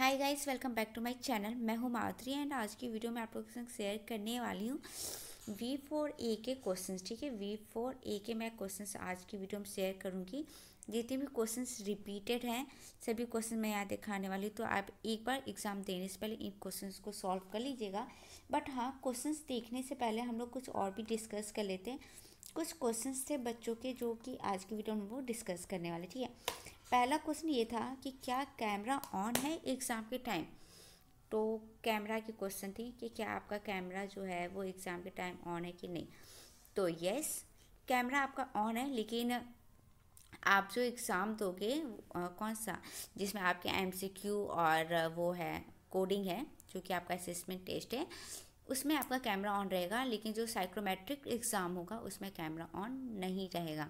hi guys welcome back to my channel मैं हूं माधुरी and आज की वीडियो में आप लोगों के संग शेयर करने वाली हूं वी फोर ए के क्वेश्चन ठीक है वी फोर ए के मैं क्वेश्चन आज की वीडियो में शेयर करूंगी जितने भी क्वेश्चन रिपीटेड हैं सभी क्वेश्चन मैं यहाँ दिखाने वाली हूँ तो आप एक बार एग्ज़ाम देने से पहले इन क्वेश्चन को सॉल्व कर लीजिएगा बट हाँ क्वेश्चन देखने से पहले हम लोग कुछ और भी डिस्कस कर लेते हैं कुछ क्वेश्चन थे बच्चों के जो कि आज की वीडियो में वो डिस्कस करने वाले ठीक है पहला क्वेश्चन ये था कि क्या कैमरा ऑन है एग्ज़ाम के टाइम तो कैमरा की क्वेश्चन थी कि क्या आपका कैमरा जो है वो एग्ज़ाम के टाइम ऑन है कि नहीं तो यस कैमरा आपका ऑन है लेकिन आप जो एग्ज़ाम दोगे कौन सा जिसमें आपके एमसीक्यू और वो है कोडिंग है जो कि आपका असेसमेंट टेस्ट है उसमें आपका कैमरा ऑन रहेगा लेकिन जो साइक्रोमेट्रिक एग्ज़ाम होगा उसमें कैमरा ऑन नहीं रहेगा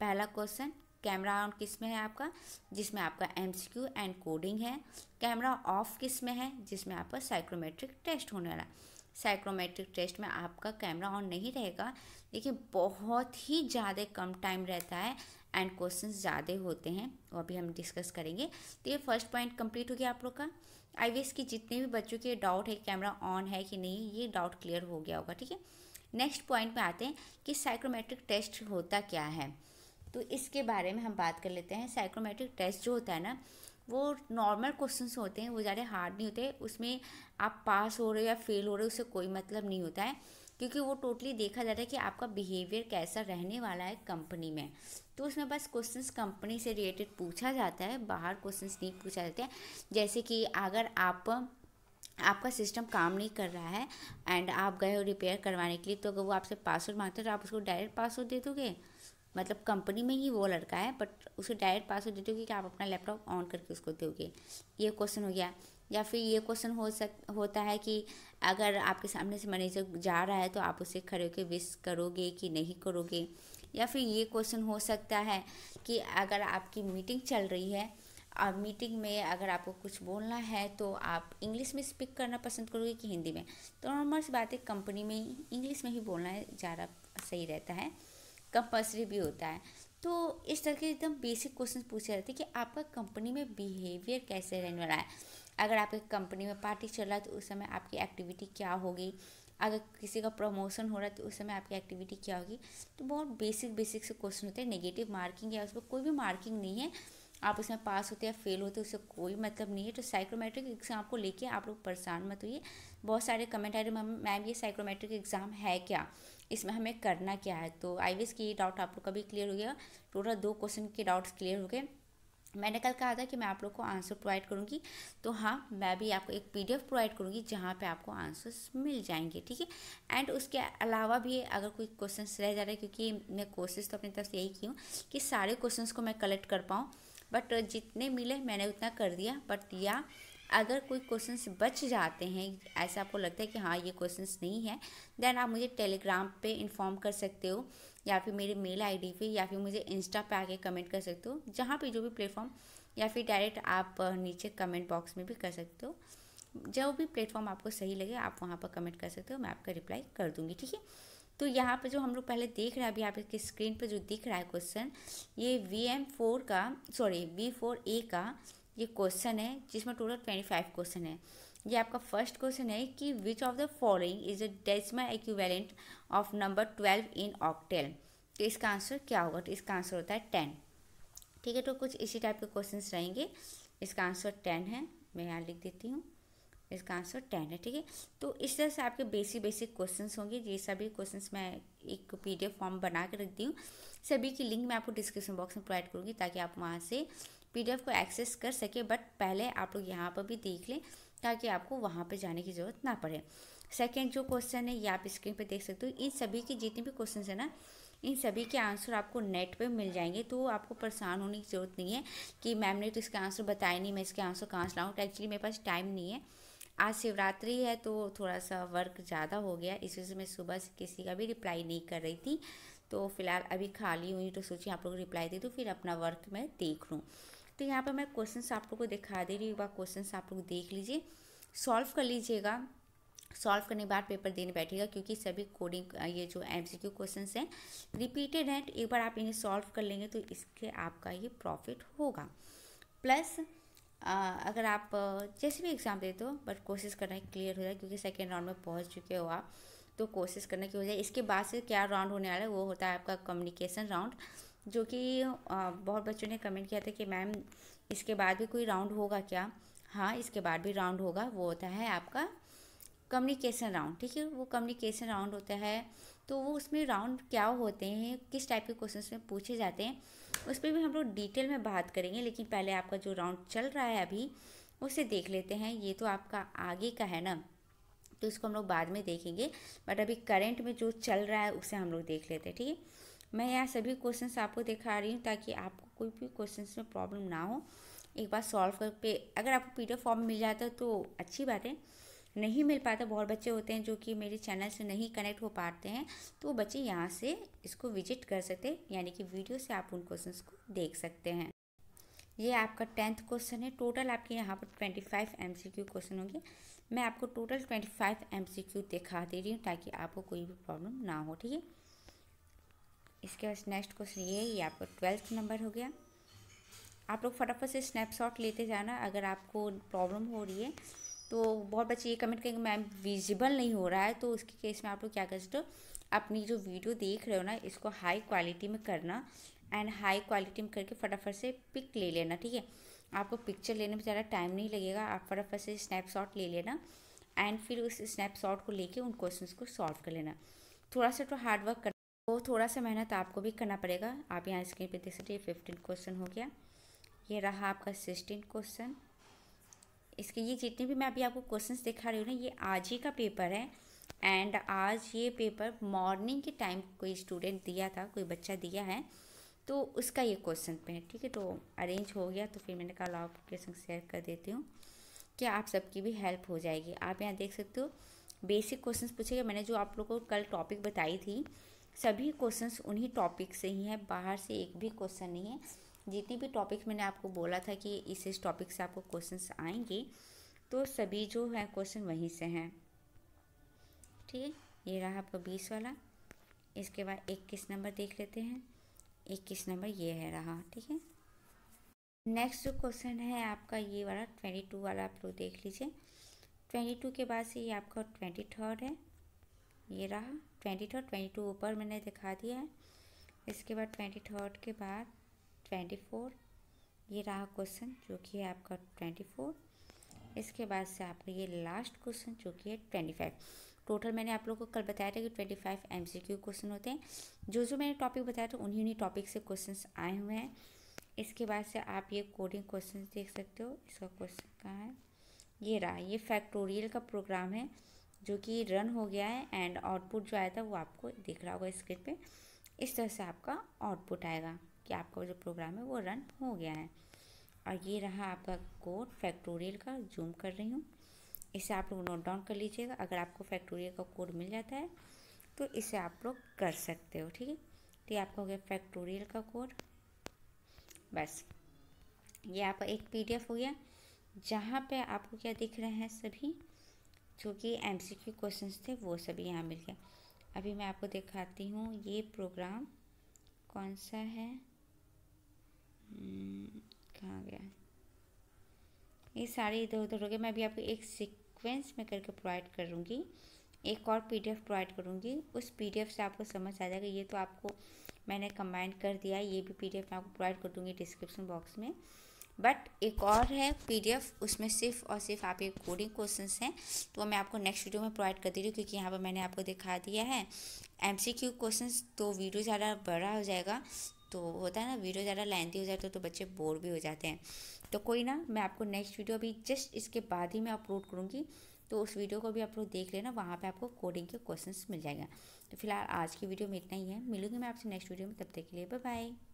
पहला क्वेश्चन कैमरा ऑन किस में है आपका जिसमें आपका एमसीक्यू एंड कोडिंग है कैमरा ऑफ किस में है जिसमें आपका साइक्रोमेट्रिक टेस्ट होने वाला साइक्रोमेट्रिक टेस्ट में आपका कैमरा ऑन नहीं रहेगा लेकिन बहुत ही ज़्यादा कम टाइम रहता है एंड क्वेश्चन ज़्यादा होते हैं वो अभी हम डिस्कस करेंगे तो ये फर्स्ट पॉइंट कंप्लीट हो गया आप लोग का आई की जितने भी बच्चों के डाउट है कैमरा ऑन है कि नहीं ये डाउट क्लियर हो गया होगा ठीक है नेक्स्ट पॉइंट पे आते हैं कि साइक्रोमेट्रिक टेस्ट होता क्या है तो इसके बारे में हम बात कर लेते हैं साइक्रोमेट्रिक टेस्ट जो होता है ना वो नॉर्मल क्वेश्चन होते हैं वो ज़्यादा हार्ड नहीं होते उसमें आप पास हो रहे हो या फेल हो रहे हो उससे कोई मतलब नहीं होता है क्योंकि वो टोटली देखा जाता है कि आपका बिहेवियर कैसा रहने वाला है कंपनी में तो उसमें बस क्वेश्चंस कंपनी से रिलेटेड पूछा जाता है बाहर क्वेश्चंस नहीं पूछा जाते हैं जैसे कि अगर आप आपका सिस्टम काम नहीं कर रहा है एंड आप गए हो रिपेयर करवाने के लिए तो अगर वो आपसे पासवर्ड मांगते हैं तो आप उसको डायरेक्ट पासवर्ड दे दोगे मतलब कंपनी में ही वो लड़का है बट उसे डायरेक्ट पास हो देते हो कि आप अपना लैपटॉप ऑन करके उसको दोगे ये क्वेश्चन हो गया या फिर ये क्वेश्चन हो सक होता है कि अगर आपके सामने से मैनेजर जा रहा है तो आप उसे खड़े होकर विश करोगे कि नहीं करोगे या फिर ये क्वेश्चन हो सकता है कि अगर आपकी मीटिंग चल रही है और मीटिंग में अगर आपको कुछ बोलना है तो आप इंग्लिश में स्पीक करना पसंद करोगे कि हिंदी में तो नॉर्मल सी बात है कंपनी में इंग्लिश में ही बोलना ज़्यादा सही रहता है कंपल्सरी भी होता है तो इस तरह के एकदम बेसिक क्वेश्चन पूछे जाते हैं कि आपका कंपनी में बिहेवियर कैसे रहने वाला है अगर आपके कंपनी में पार्टी चल रहा है तो उस समय आपकी एक्टिविटी क्या होगी अगर किसी का प्रमोशन हो रहा है तो उस समय आपकी एक्टिविटी क्या होगी तो बहुत बेसिक बेसिक से क्वेश्चन होते हैं नेगेटिव मार्किंग या उसमें कोई भी मार्किंग नहीं है आप उसमें पास होते या फेल होते उससे कोई मतलब नहीं है तो साइक्रोमेट्रिक एग्ज़ाम को लेके आप लोग परेशान मत होइए बहुत सारे कमेंट आ रहे हैं मैम ये साइक्रोमेट्रिक एग्ज़ाम है क्या इसमें हमें करना क्या है तो आई की डाउट आप लोग का भी क्लियर हो गया टोटल दो क्वेश्चन के डाउट्स क्लियर हो गए मैंने कल कहा था कि मैं आप लोग को आंसर प्रोवाइड करूँगी तो हाँ मैं भी आपको एक पीडीएफ प्रोवाइड करूँगी जहाँ पे आपको आंसर्स मिल जाएंगे ठीक है एंड उसके अलावा भी अगर कोई क्वेश्चंस रह जा रहे क्योंकि मैं कोशिश तो अपनी तरफ से यही की हूँ कि सारे क्वेश्चंस को मैं कलेक्ट कर पाऊँ बट जितने मिले मैंने उतना कर दिया बट या अगर कोई क्वेश्चंस बच जाते हैं ऐसा आपको लगता है कि हाँ ये क्वेश्चंस नहीं है देन आप मुझे टेलीग्राम पे इन्फॉर्म कर सकते हो या फिर मेरे मेल आईडी पे या फिर मुझे इंस्टा पे आके कमेंट कर सकते हो जहाँ पे जो भी प्लेटफॉर्म या फिर डायरेक्ट आप नीचे कमेंट बॉक्स में भी कर सकते हो जो भी प्लेटफॉर्म आपको सही लगे आप वहाँ पर कमेंट कर सकते हो मैं आपका रिप्लाई कर दूँगी ठीक है तो यहाँ पर जो हम लोग पहले देख रहे हैं अभी आपकी स्क्रीन पर जो दिख रहा है क्वेश्चन ये वी एम फोर का सॉरी वी फोर ए का ये क्वेश्चन है जिसमें टोटल ट्वेंटी फाइव क्वेश्चन है ये आपका फर्स्ट क्वेश्चन है कि which of the following is a decimal equivalent of number twelve in octal तो इसका आंसर क्या होगा तो इसका आंसर होता है टेन ठीक है तो कुछ इसी टाइप के क्वेश्चन रहेंगे इसका आंसर टेन है मैं यहाँ लिख देती हूँ इसका आंसर टेन है ठीक है तो इस तरह से आपके बेसिक बेसिक क्वेश्चंस होंगे ये सभी क्वेश्चंस मैं एक पीडीएफ फॉर्म बना के रखती हूँ सभी की लिंक मैं आपको डिस्क्रिप्शन बॉक्स में प्रोवाइड करूँगी ताकि आप वहाँ से पीडीएफ को एक्सेस कर सके बट पहले आप लोग यहाँ पर भी देख लें ताकि आपको वहाँ पर जाने की ज़रूरत ना पड़े सेकेंड जो क्वेश्चन है ये आप स्क्रीन पर देख सकते हो इन सभी के जितने भी क्वेश्चन है ना इन सभी के आंसर आपको नेट पे मिल जाएंगे तो आपको परेशान होने की ज़रूरत नहीं है कि मैम ने तो इसका आंसर बताया नहीं मैं इसके आंसर कहाँ से लाऊँ तो एक्चुअली मेरे पास टाइम नहीं है आज शिवरात्रि है तो थोड़ा सा वर्क ज़्यादा हो गया इस वजह से मैं सुबह से किसी का भी रिप्लाई नहीं कर रही थी तो फिलहाल अभी खाली हुई तो सोची आप लोग रिप्लाई दे दूँ फिर अपना वर्क मैं देख लूँ तो यहाँ पर मैं क्वेश्चन आप लोग को दिखा दे रही हूँ एक बार क्वेश्चन आप लोग देख लीजिए सॉल्व कर लीजिएगा सॉल्व करने के बाद पेपर देने बैठेगा क्योंकि सभी कोडिंग ये जो एम सी क्यू क्वेश्चन हैं रिपीटेड हैं तो एक बार आप इन्हें सॉल्व कर लेंगे तो इसके आपका ये प्रॉफिट होगा प्लस अगर आप जैसे भी एग्ज़ाम देते हो बट कोशिश करना क्लियर हो जाए क्योंकि सेकेंड राउंड में पहुँच चुके हो आप तो कोशिश करना की हो जाए इसके बाद से क्या राउंड होने वाला है वो होता है आपका कम्युनिकेशन राउंड जो कि बहुत बच्चों ने कमेंट किया था कि मैम इसके बाद भी कोई राउंड होगा क्या हाँ इसके बाद भी राउंड होगा वो होता है आपका कम्युनिकेशन राउंड ठीक है वो कम्युनिकेशन राउंड होता है तो वो उसमें राउंड क्या होते हैं किस टाइप के क्वेश्चन में पूछे जाते हैं उस पर भी हम लोग डिटेल में बात करेंगे लेकिन पहले आपका जो राउंड चल रहा है अभी उसे देख लेते हैं ये तो आपका आगे का है ना तो इसको हम लोग बाद में देखेंगे बट अभी करेंट में जो चल रहा है उसे हम लोग देख लेते हैं ठीक है मैं यहाँ सभी क्वेश्चन आपको दिखा रही हूँ ताकि आपको कोई भी क्वेश्चन में प्रॉब्लम ना हो एक बार सॉल्व कर पे अगर आपको पी डी फॉर्म मिल जाता तो अच्छी बात है नहीं मिल पाता बहुत बच्चे होते हैं जो कि मेरे चैनल से नहीं कनेक्ट हो पाते हैं तो बच्चे यहाँ से इसको विजिट कर सकते हैं यानी कि वीडियो से आप उन क्वेश्चंस को देख सकते हैं ये आपका टेंथ क्वेश्चन है टोटल आपके यहाँ पर twenty five M C Q question होंगे मैं आपको total twenty five M C Q दिखा दे रही हूँ ताकि आपको कोई भी प्रॉब्लम ना हो ठीक है इसके बाद नेक्स्ट क्वेश्चन ये है ये आपका ट्वेल्थ नंबर हो गया आप लोग फटाफट से स्नैपशॉट लेते जाना अगर आपको प्रॉब्लम हो रही है तो बहुत बच्चे ये कमेंट करेंगे मैम विजिबल नहीं हो रहा है तो उसके केस में आप लोग क्या कर सकते हो अपनी जो वीडियो देख रहे हो ना इसको हाई क्वालिटी में करना एंड हाई क्वालिटी में करके फटाफट से पिक ले लेना ठीक है आपको पिक्चर लेने में ज़्यादा टाइम नहीं लगेगा आप फटाफट से स्नैपशॉट ले लेना एंड फिर उस स्नैपशॉट को लेके उन क्वेश्चंस को सॉल्व कर लेना थोड़ा सा तो हार्डवर्क कर तो थोड़ा सा मेहनत आपको भी करना पड़ेगा आप यहाँ स्क्रीन पे देख सकते हैं फिफ्टीन क्वेश्चन हो गया ये रहा आपका सिक्सटीन क्वेश्चन इसके ये जितने भी मैं अभी आपको क्वेश्चंस दिखा रही हूँ ना ये आज ही का पेपर है एंड आज ये पेपर मॉर्निंग के टाइम कोई स्टूडेंट दिया था कोई बच्चा दिया है तो उसका ये क्वेश्चन पे है ठीक है तो अरेंज हो गया तो फिर मैंने कहा लाओ आपके संग शेयर कर देती हूँ क्या आप सबकी भी हेल्प हो जाएगी आप यहाँ देख सकते हो बेसिक क्वेश्चन पूछेगा मैंने जो आप लोग को कल टॉपिक बताई थी सभी क्वेश्चंस उन्हीं टॉपिक से ही हैं बाहर से एक भी क्वेश्चन नहीं है जितनी भी टॉपिक मैंने आपको बोला था कि इस इस टॉपिक से आपको क्वेश्चंस आएंगे तो सभी जो है क्वेश्चन वहीं से हैं ठीक है ये रहा आपका बीस वाला इसके बाद इक्कीस नंबर देख लेते हैं इक्कीस नंबर ये है रहा ठीक है नेक्स्ट जो क्वेश्चन है आपका ये वाला ट्वेंटी टू वाला आप लोग देख लीजिए ट्वेंटी टू के बाद से ये आपका ट्वेंटी थर्ड है ये रहा ट्वेंटी थर्ड ट्वेंटी टू ऊपर मैंने दिखा दिया है इसके बाद ट्वेंटी थर्ड के बाद ट्वेंटी फोर ये रहा क्वेश्चन जो कि है आपका ट्वेंटी फोर इसके बाद से आपका ये लास्ट क्वेश्चन जो कि है ट्वेंटी फाइव टोटल मैंने आप लोगों को कल बताया था कि twenty five M C Q question होते हैं जो जो मैंने टॉपिक बताया था उन्हीं उन्हीं टॉपिक से क्वेश्चन आए हुए हैं इसके बाद से आप ये कोडिंग क्वेश्चन देख सकते हो इसका क्वेश्चन कहाँ है ये रहा ये फैक्टोरियल का प्रोग्राम है जो कि रन हो गया है एंड आउटपुट जो आया था वो आपको दिख रहा होगा स्क्रीन पे इस तरह से आपका आउटपुट आएगा कि आपका जो प्रोग्राम है वो रन हो गया है और ये रहा आपका कोड फैक्टोरियल का जूम कर रही हूँ इसे आप लोग नोट डाउन कर लीजिएगा अगर आपको फैक्टोरियल का कोड मिल जाता है तो इसे आप लोग कर सकते हो ठीक है तो ये आपका हो गया फैक्टोरियल का कोड बस ये आपका एक पीडीएफ हो गया जहाँ पे आपको क्या दिख रहे हैं सभी जो कि एम सी क्यू क्वेश्चन थे वो सभी यहाँ मिल गया अभी मैं आपको दिखाती हूँ ये प्रोग्राम कौन सा है हम्म, कहाँ गया ये सारे इधर उधर हो गए मैं अभी आपको एक सीक्वेंस में करके प्रोवाइड करूँगी एक और पीडीएफ प्रोवाइड करूँगी उस पीडीएफ से आपको समझ आ जाएगा ये तो आपको मैंने कंबाइंड कर दिया ये भी पीडीएफ मैं आपको प्रोवाइड कर दूँगी डिस्क्रिप्शन बॉक्स में बट एक और है पीडीएफ उसमें सिर्फ और सिर्फ आपके कोडिंग क्वेश्चंस हैं तो मैं आपको नेक्स्ट वीडियो में प्रोवाइड कर दे रही हूँ क्योंकि यहाँ पर मैंने आपको दिखा दिया है एमसीक्यू क्वेश्चंस तो वीडियो ज़्यादा बड़ा हो जाएगा तो होता है ना वीडियो ज़्यादा लेंथी हो जाता है तो बच्चे बोर भी हो जाते हैं तो कोई ना मैं आपको नेक्स्ट वीडियो अभी जस्ट इसके बाद ही मैं अपलोड करूँगी तो उस वीडियो को भी आप लोग देख लेना वहाँ पे आपको कोडिंग के क्वेश्चंस मिल जाएगा तो फिलहाल आज की वीडियो में इतना ही है मिलूंगी मैं आपसे नेक्स्ट वीडियो में तब तक के लिए बाय बाय